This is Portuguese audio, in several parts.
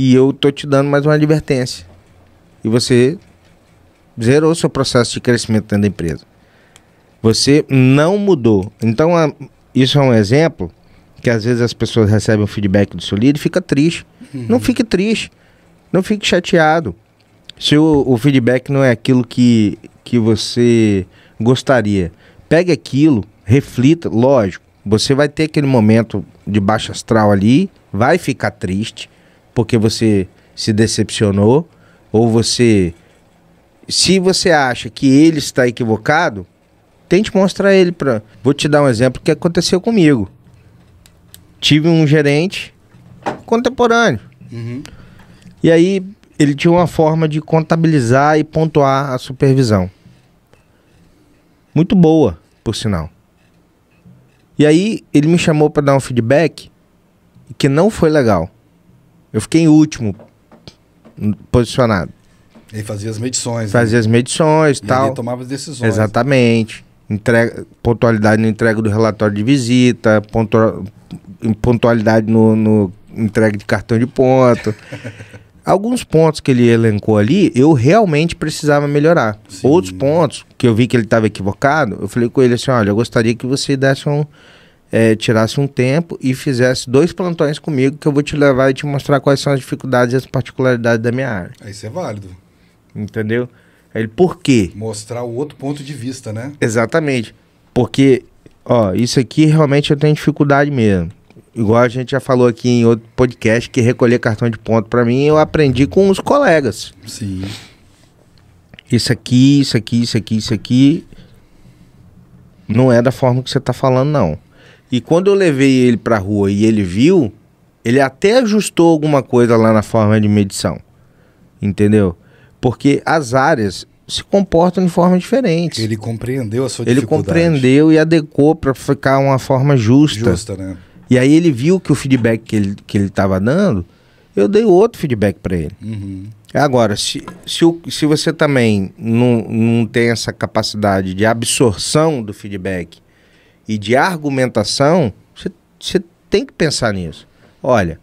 E eu tô te dando mais uma advertência. E você zerou seu processo de crescimento dentro da empresa. Você não mudou. Então, a, isso é um exemplo que às vezes as pessoas recebem um feedback do seu líder e fica triste. Uhum. Não fique triste. Não fique chateado. Se o, o feedback não é aquilo que, que você gostaria, pegue aquilo, reflita, lógico, você vai ter aquele momento de baixo astral ali, vai ficar triste, porque você se decepcionou ou você se você acha que ele está equivocado, tente mostrar ele para. Vou te dar um exemplo que aconteceu comigo. Tive um gerente contemporâneo. Uhum. E aí ele tinha uma forma de contabilizar e pontuar a supervisão. Muito boa, por sinal. E aí ele me chamou para dar um feedback que não foi legal. Eu fiquei em último posicionado. Ele fazia as medições. Né? Fazia né? as medições e tal. Ele tomava as decisões. Né? Exatamente. Entrega, pontualidade na entrega do relatório de visita, pontua, pontualidade no, no entrega de cartão de ponto. Alguns pontos que ele elencou ali, eu realmente precisava melhorar. Sim. Outros pontos que eu vi que ele estava equivocado, eu falei com ele assim: olha, eu gostaria que você desse um é, tirasse um tempo e fizesse dois plantões comigo que eu vou te levar e te mostrar quais são as dificuldades e as particularidades da minha área. Aí isso é válido. Entendeu? Ele, por quê? Mostrar o outro ponto de vista, né? Exatamente. Porque, ó, isso aqui realmente eu tenho dificuldade mesmo. Igual a gente já falou aqui em outro podcast que recolher cartão de ponto para mim, eu aprendi com os colegas. Sim. Isso aqui, isso aqui, isso aqui, isso aqui não é da forma que você tá falando não. E quando eu levei ele para a rua e ele viu, ele até ajustou alguma coisa lá na forma de medição. Entendeu? Porque as áreas se comportam de forma diferente. Ele compreendeu a sua ele dificuldade. Ele compreendeu e adequou para ficar uma forma justa. Justa, né? E aí ele viu que o feedback que ele que ele estava dando, eu dei outro feedback para ele. Uhum. Agora, se, se, o, se você também não, não tem essa capacidade de absorção do feedback e de argumentação, você tem que pensar nisso. Olha,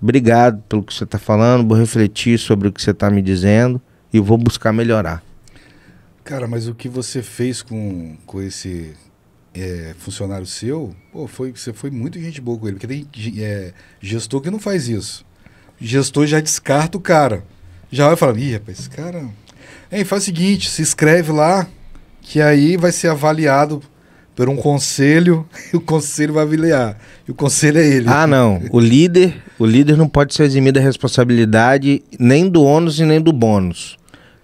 obrigado pelo que você está falando, vou refletir sobre o que você está me dizendo e vou buscar melhorar. Cara, mas o que você fez com, com esse é, funcionário seu, pô, foi, você foi muito gente boa com ele, porque tem é, gestor que não faz isso. gestor já descarta o cara. Já vai falar, ih, rapaz, esse cara. Ei, faz o seguinte, se inscreve lá, que aí vai ser avaliado por um conselho, e o conselho vai avaliar. E o conselho é ele. Ah, não. O líder, o líder não pode ser eximido da responsabilidade nem do ônus e nem do bônus.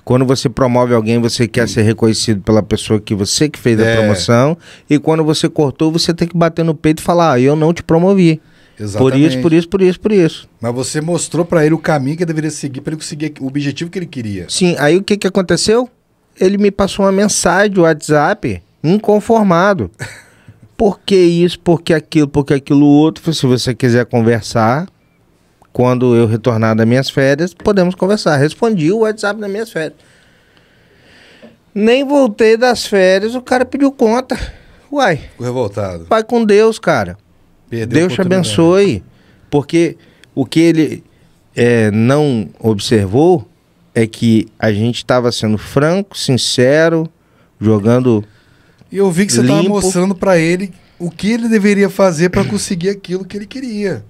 Quando você promove alguém, você quer ser reconhecido pela pessoa que você que fez é. a promoção. E quando você cortou, você tem que bater no peito e falar: ah, eu não te promovi. Exatamente. Por isso, por isso, por isso, por isso. Mas você mostrou para ele o caminho que ele deveria seguir para ele conseguir o objetivo que ele queria. Sim, aí o que, que aconteceu? Ele me passou uma mensagem do WhatsApp inconformado. Por que isso, por que aquilo, por que aquilo outro? Se você quiser conversar, quando eu retornar das minhas férias, podemos conversar. Respondi o WhatsApp das minhas férias. Nem voltei das férias, o cara pediu conta. Uai. Ficou revoltado. Vai com Deus, cara. Perdeu Deus te abençoe. Porque o que ele é, não observou é que a gente estava sendo franco, sincero, jogando e eu vi que você estava mostrando para ele o que ele deveria fazer para conseguir aquilo que ele queria.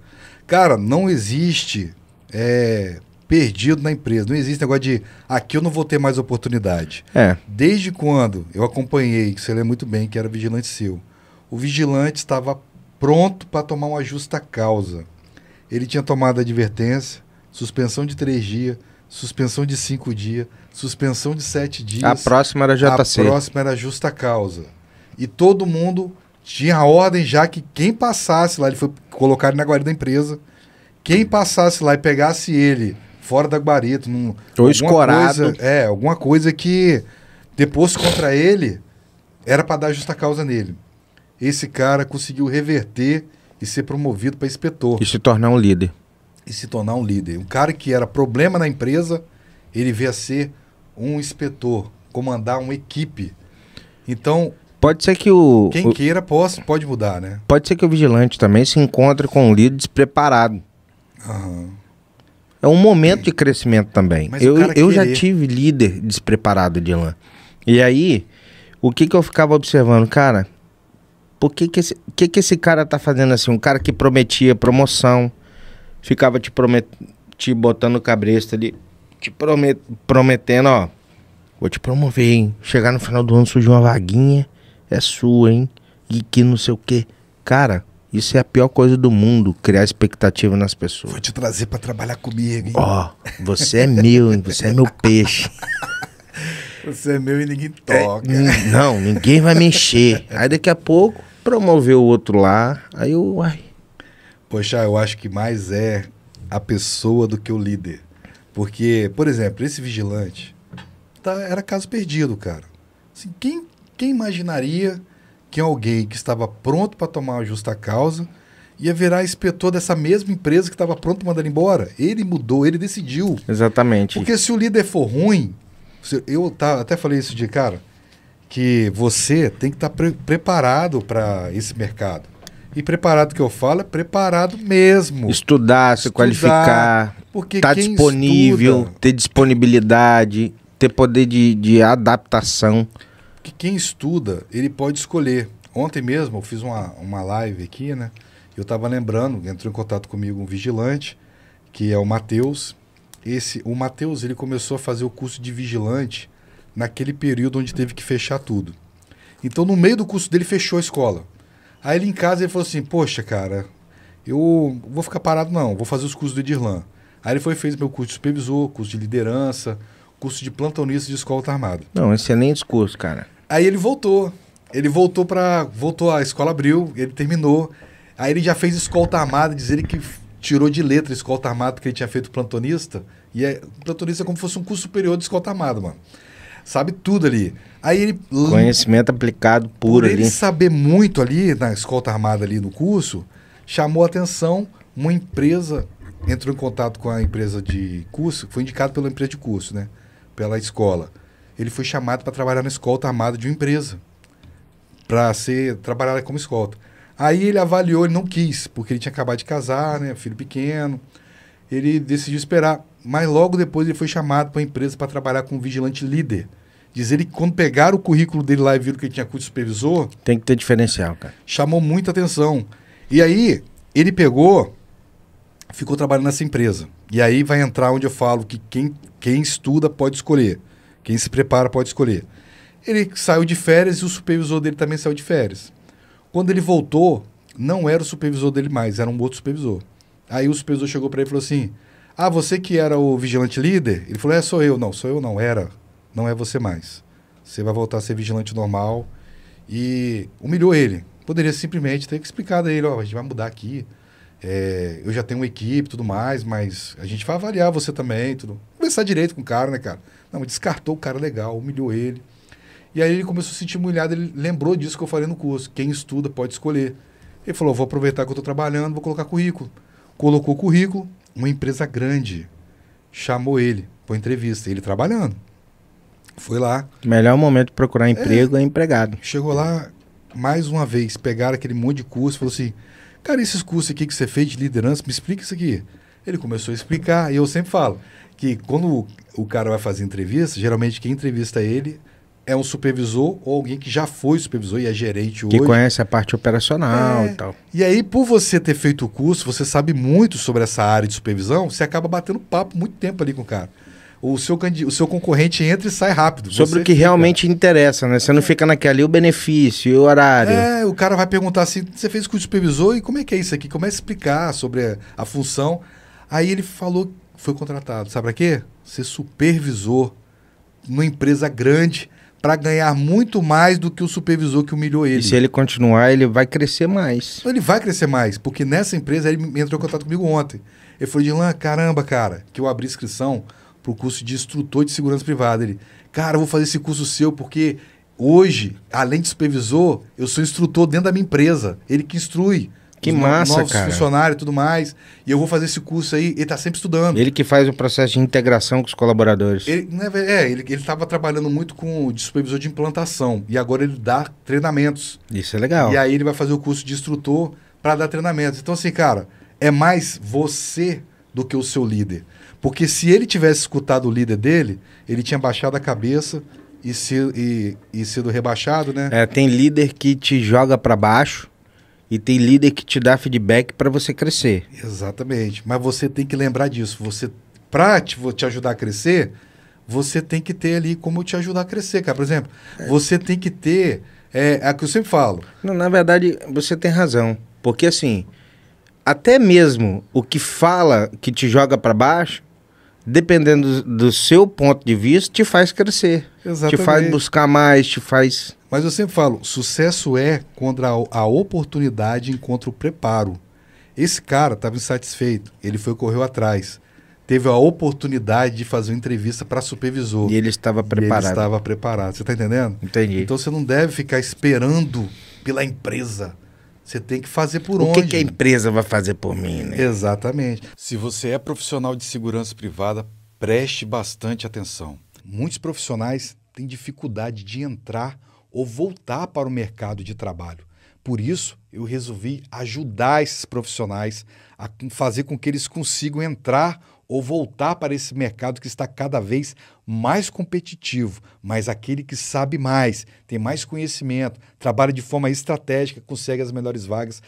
Cara, não existe é, perdido na empresa. Não existe negócio de aqui eu não vou ter mais oportunidade. É. Desde quando eu acompanhei, que você lê muito bem, que era vigilante seu, o vigilante estava pronto para tomar uma justa causa. Ele tinha tomado advertência, suspensão de três dias, suspensão de cinco dias, suspensão de sete dias. A próxima era JC. A próxima era justa causa. E todo mundo tinha a ordem já que quem passasse lá, ele foi colocado na guarida da empresa, quem passasse lá e pegasse ele fora da guarita, num, Tô escorado. Coisa, é, alguma coisa que depois contra ele era para dar justa causa nele. Esse cara conseguiu reverter e ser promovido para inspetor. E se tornar um líder e se tornar um líder. Um cara que era problema na empresa, ele veio a ser um inspetor, comandar uma equipe. Então. Pode ser que o. Quem o, queira possa, pode mudar, né? Pode ser que o vigilante também se encontre com um líder despreparado. É um momento de crescimento também. Mas eu eu já tive líder despreparado, Dylan. E aí, o que, que eu ficava observando, cara? Por que, que, esse, que, que esse cara tá fazendo assim? Um cara que prometia promoção, ficava te, promet... te botando cabresto ali, te promet... prometendo, ó. Vou te promover, hein? Chegar no final do ano surgiu uma vaguinha, é sua, hein? E que não sei o quê. Cara, isso é a pior coisa do mundo, criar expectativa nas pessoas. Vou te trazer para trabalhar comigo, hein? Ó, oh, você é meu, hein? Você é meu peixe. Você é meu e ninguém toca. É, não, ninguém vai me encher. Aí daqui a pouco promoveu o outro lá. Aí eu, ai, Poxa, eu acho que mais é a pessoa do que o líder. Porque, por exemplo, esse vigilante tá, era caso perdido, cara. Assim, quem, quem imaginaria que alguém que estava pronto para tomar a justa causa ia virar inspetor dessa mesma empresa que estava pronto para mandar embora? Ele mudou, ele decidiu. Exatamente. Porque se o líder for ruim, eu tá, até falei isso de cara, que você tem que estar tá pre preparado para esse mercado. E preparado que eu falo é preparado mesmo. Estudar, se qualificar, estar tá disponível, estuda, ter disponibilidade, ter poder de, de adaptação. Que quem estuda, ele pode escolher. Ontem mesmo eu fiz uma, uma live aqui, né? Eu estava lembrando, entrou em contato comigo um vigilante, que é o Matheus. Esse, o Matheus, ele começou a fazer o curso de vigilante naquele período onde teve que fechar tudo. Então, no meio do curso dele, fechou a escola. Aí ele em casa ele falou assim: Poxa, cara, eu vou ficar parado, não, vou fazer os cursos do Edirlan. Aí ele foi fez meu curso de supervisor, curso de liderança, curso de plantonista de escola tá armada. Não, excelente curso, cara. Aí ele voltou. Ele voltou para voltou a escola abriu, ele terminou. Aí ele já fez escolta tá armada, diz ele que tirou de letra a escolta tá armada que ele tinha feito plantonista, e é plantonista é como se fosse um curso superior de escolta armada, mano sabe tudo ali. Aí ele conhecimento aplicado puro por ele ali. Ele saber muito ali na escolta armada ali no curso chamou a atenção uma empresa entrou em contato com a empresa de curso, foi indicado pela empresa de curso, né? Pela escola. Ele foi chamado para trabalhar na escolta armada de uma empresa para ser trabalhar como escolta. Aí ele avaliou, ele não quis, porque ele tinha acabado de casar, né? Filho pequeno ele decidiu esperar. Mas logo depois ele foi chamado para a empresa para trabalhar um vigilante líder. Diz ele que quando pegaram o currículo dele lá e viram que ele tinha curso supervisor. Tem que ter diferencial, cara. Chamou muita atenção. E aí, ele pegou, ficou trabalhando nessa empresa. E aí vai entrar onde eu falo que quem, quem estuda pode escolher. Quem se prepara pode escolher. Ele saiu de férias e o supervisor dele também saiu de férias. Quando ele voltou, não era o supervisor dele mais, era um outro supervisor. Aí o supervisor chegou para ele e falou assim: Ah, você que era o vigilante líder? Ele falou: É, sou eu. Não, sou eu não, era. Não é você mais. Você vai voltar a ser vigilante normal. E humilhou ele. Poderia simplesmente ter explicado a ele: Ó, oh, a gente vai mudar aqui. É, eu já tenho uma equipe tudo mais, mas a gente vai avaliar você também. Tudo. Conversar direito com o cara, né, cara? Não, descartou o cara legal, humilhou ele. E aí ele começou a se sentir humilhado, ele lembrou disso que eu falei no curso. Quem estuda pode escolher. Ele falou, vou aproveitar que eu estou trabalhando, vou colocar currículo colocou o currículo, uma empresa grande chamou ele para entrevista, ele trabalhando. Foi lá. Melhor momento de procurar é. emprego é, é empregado. Chegou lá, mais uma vez, pegaram aquele monte de curso, falou assim: Cara, esses cursos aqui que você fez de liderança, me explica isso aqui. Ele começou a explicar, e eu sempre falo que quando o, o cara vai fazer entrevista, geralmente quem entrevista ele é um supervisor ou alguém que já foi supervisor e é gerente que hoje. Que conhece a parte operacional é. e tal. E aí, por você ter feito o curso, você sabe muito sobre essa área de supervisão, você acaba batendo papo muito tempo ali com o cara. O seu, o seu concorrente entra e sai rápido. Sobre o que fica. realmente interessa, né? Você não fica naquela, ali o benefício, e o horário. É, o cara vai perguntar assim: você fez curso de supervisor e como é que é isso aqui? Começa a explicar sobre a, função. Aí ele falou, foi contratado. Sabe para quê? Ser supervisor numa empresa grande para ganhar muito mais do que o supervisor que humilhou ele. E se ele continuar, ele vai crescer mais. Ele vai crescer mais, porque nessa empresa ele entrou em contato comigo ontem. Ele falou, Dilan, caramba, cara, que eu abri inscrição para o curso de instrutor de segurança privada. Ele, cara, eu vou fazer esse curso seu porque hoje, além de supervisor, eu sou instrutor dentro da minha empresa. Ele que instrui. Que massa, novos cara. funcionários e tudo mais. E eu vou fazer esse curso aí, ele tá sempre estudando. Ele que faz o processo de integração com os colaboradores. Ele, né, é, é ele estava trabalhando muito com de supervisor de implantação. E agora ele dá treinamentos. Isso é legal. E aí ele vai fazer o curso de instrutor para dar treinamentos. Então, assim, cara, é mais você do que o seu líder. Porque se ele tivesse escutado o líder dele, ele tinha baixado a cabeça e, se, e, e sido rebaixado, né? É, tem líder que te joga para baixo e tem líder que te dá feedback para você crescer. Exatamente. Mas você tem que lembrar disso. Você, para te, te ajudar a crescer, você tem que ter ali como te ajudar a crescer, cara. Por exemplo, é. você tem que ter. É, é o que eu sempre falo. Não, na verdade, você tem razão. Porque assim, até mesmo o que fala que te joga para baixo, dependendo do, do, seu ponto de vista, te faz crescer. Exatamente. Te faz buscar mais, te faz. Mas eu sempre falo, sucesso é quando a, a oportunidade encontra o preparo. Esse cara estava insatisfeito, ele foi correu atrás. Teve a oportunidade de fazer uma entrevista para supervisor. E ele estava preparado. Ele estava preparado. Você está entendendo? Entendi. Então você não deve ficar esperando pela empresa. Você tem que fazer por o onde. O que, que, a empresa vai fazer por mim, né? Exatamente. Se você é profissional de segurança privada, preste bastante atenção. Muitos profissionais têm dificuldade de entrar ou voltar para o mercado de trabalho. Por isso, eu resolvi ajudar esses profissionais a fazer com que eles consigam entrar ou voltar para esse mercado que está cada vez mais competitivo, mas aquele que sabe mais, tem mais conhecimento, trabalha de forma estratégica, consegue as melhores vagas.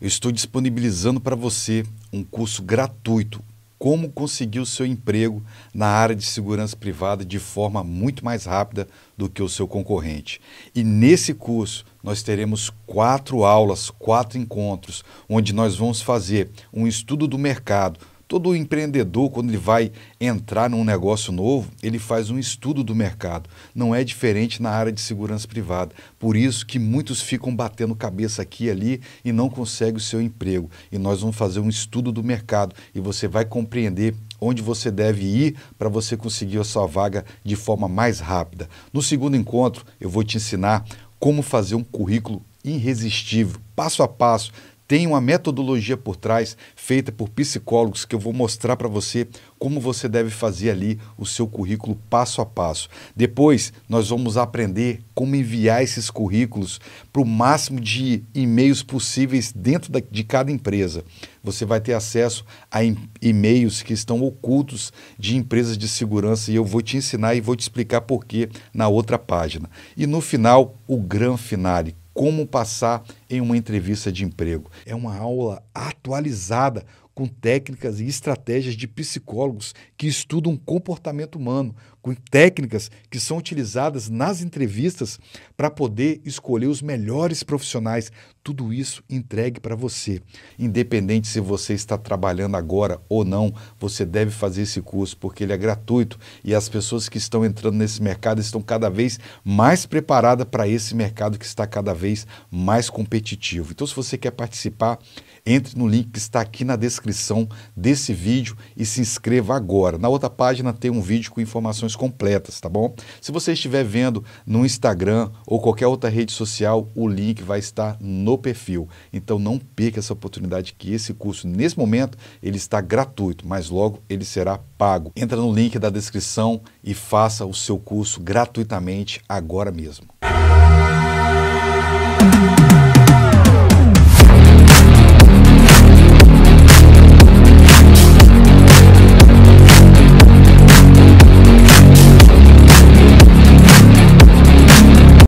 Eu estou disponibilizando para você um curso gratuito como conseguir o seu emprego na área de segurança privada de forma muito mais rápida do que o seu concorrente. E nesse curso nós teremos quatro aulas, quatro encontros, onde nós vamos fazer um estudo do mercado Todo empreendedor, quando ele vai entrar num negócio novo, ele faz um estudo do mercado. Não é diferente na área de segurança privada. Por isso que muitos ficam batendo cabeça aqui e ali e não conseguem o seu emprego. E nós vamos fazer um estudo do mercado e você vai compreender onde você deve ir para você conseguir a sua vaga de forma mais rápida. No segundo encontro, eu vou te ensinar como fazer um currículo irresistível, passo a passo, tem uma metodologia por trás feita por psicólogos que eu vou mostrar para você como você deve fazer ali o seu currículo passo a passo. Depois, nós vamos aprender como enviar esses currículos para o máximo de e-mails possíveis dentro de cada empresa. Você vai ter acesso a e-mails que estão ocultos de empresas de segurança e eu vou te ensinar e vou te explicar por quê na outra página. E no final, o grande finale como passar em uma entrevista de emprego. É uma aula atualizada com técnicas e estratégias de psicólogos que estudam comportamento humano, com técnicas que são utilizadas nas entrevistas para poder escolher os melhores profissionais. Tudo isso entregue para você. Independente se você está trabalhando agora ou não, você deve fazer esse curso porque ele é gratuito e as pessoas que estão entrando nesse mercado estão cada vez mais preparadas para esse mercado que está cada vez mais competitivo. Então, se você quer participar, entre no link que está aqui na descrição desse vídeo e se inscreva agora. Na outra página tem um vídeo com informações informações completas, tá bom? Se você estiver vendo no Instagram ou qualquer outra rede social, o link vai estar no perfil. Então não perca essa oportunidade que esse curso, nesse momento, ele está gratuito, mas logo ele será pago. Entra no link da descrição e faça o seu curso gratuitamente agora mesmo.